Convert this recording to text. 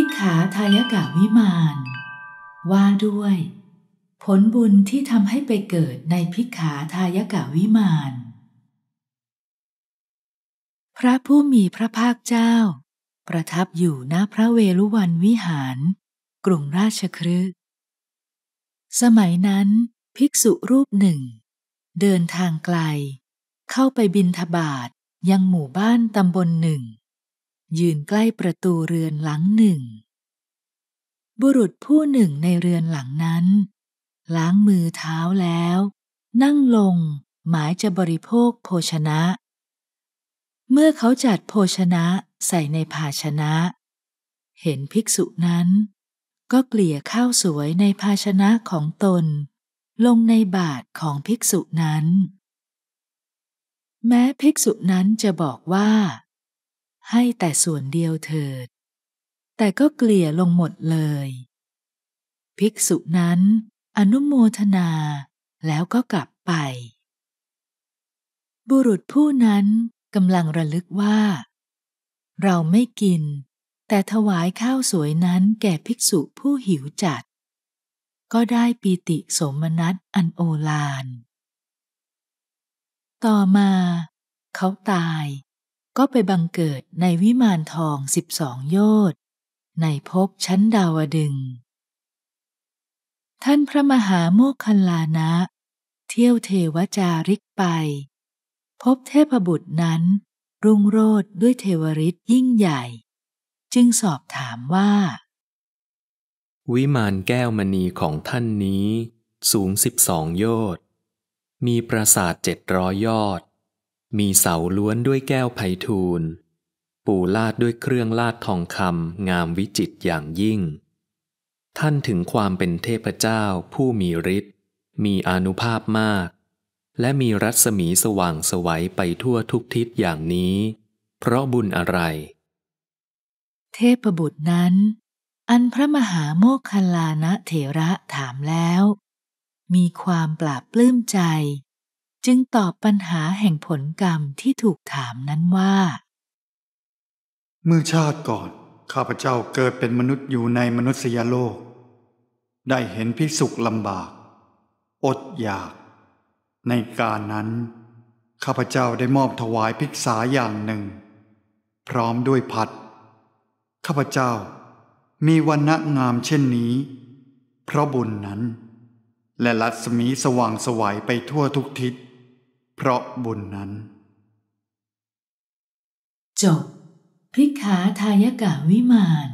พิกขาทายกะวิมานว่าด้วย ผลบุญที่ทำให้ไปเกิดในพิกขาทายกะวิมานพระผู้มีพระภาคเจ้า ประทับอยู่ณพระเวลุวันวิหาร กรุงราชครืสมัยนั้น ภิกษุรูปหนึ่ง เดินทางไกล เข้าไปบินทบาทยังหมู่บ้านตำบลหนึ่งยืนใกล้ประตูเรือนหลังหนึ่ง บุรุษผู้หนึ่งในเรือนหลังนั้น ล้างมือเท้าแล้ว นั่งลงหมายจะบริโภคโภชนะ เมื่อเขาจัดโภชนะใส่ในภาชนะ เห็นภิกษุนั้น ก็เกลี่ยข้าวสวยในภาชนะของตน ลงในบาทของภิกษุนั้น แม้ภิกษุนั้นจะบอกว่าให้แต่ส่วนเดียวเถิด แต่ก็เกลี่ยลงหมดเลย ภิกษุนั้นอนุโมทนาแล้วก็กลับไป บุรุษผู้นั้นกำลังระลึกว่า เราไม่กินแต่ถวายข้าวสวยนั้นแก่ภิกษุผู้หิวจัด ก็ได้ปีติสมนัตอันโอฬาน ต่อมาเขาตายก็ไปบังเกิดในวิมานทองสิบสองโยชนในภพชั้นดาวดึง ท่านพระมหาโมคคัลลานะเที่ยวเทวจาริกไป พบเทพบุตรนั้นรุ่งโรดด้วยเทวฤทธิ์ยิ่งใหญ่ จึงสอบถามว่า วิมานแก้วมณีของท่านนี้สูงสิบสองโยชนมีปราสาทเจ็ดร้อยยอดมีเสาล้วนด้วยแก้วไพทูล ปูลาดด้วยเครื่องลาดทองคำงามวิจิตอย่างยิ่ง ท่านถึงความเป็นเทพเจ้าผู้มีฤทธิ์มีอนุภาพมาก และมีรัศมีสว่างสวัยไปทั่วทุกทิศอย่างนี้ เพราะบุญอะไร เทพบุตรนั้น อันพระมหาโมคคลานะเถระถามแล้ว มีความปราบปลื้มใจจึงตอบปัญหาแห่งผลกรรมที่ถูกถามนั้นว่า เมื่อชาติก่อนข้าพเจ้าเกิดเป็นมนุษย์อยู่ในมนุษยโลก ได้เห็นพิสุขลำบาก อดอยาก ในการนั้น ข้าพเจ้าได้มอบถวายภิกษาอย่างหนึ่ง พร้อมด้วยผัด ข้าพเจ้ามีวันณะงามเช่นนี้ เพราะบุญนั้น และลัศมีสว่างสวัยไปทั่วทุกทิศเพราะบุญนั้นจบพิขาทายกะวิมาน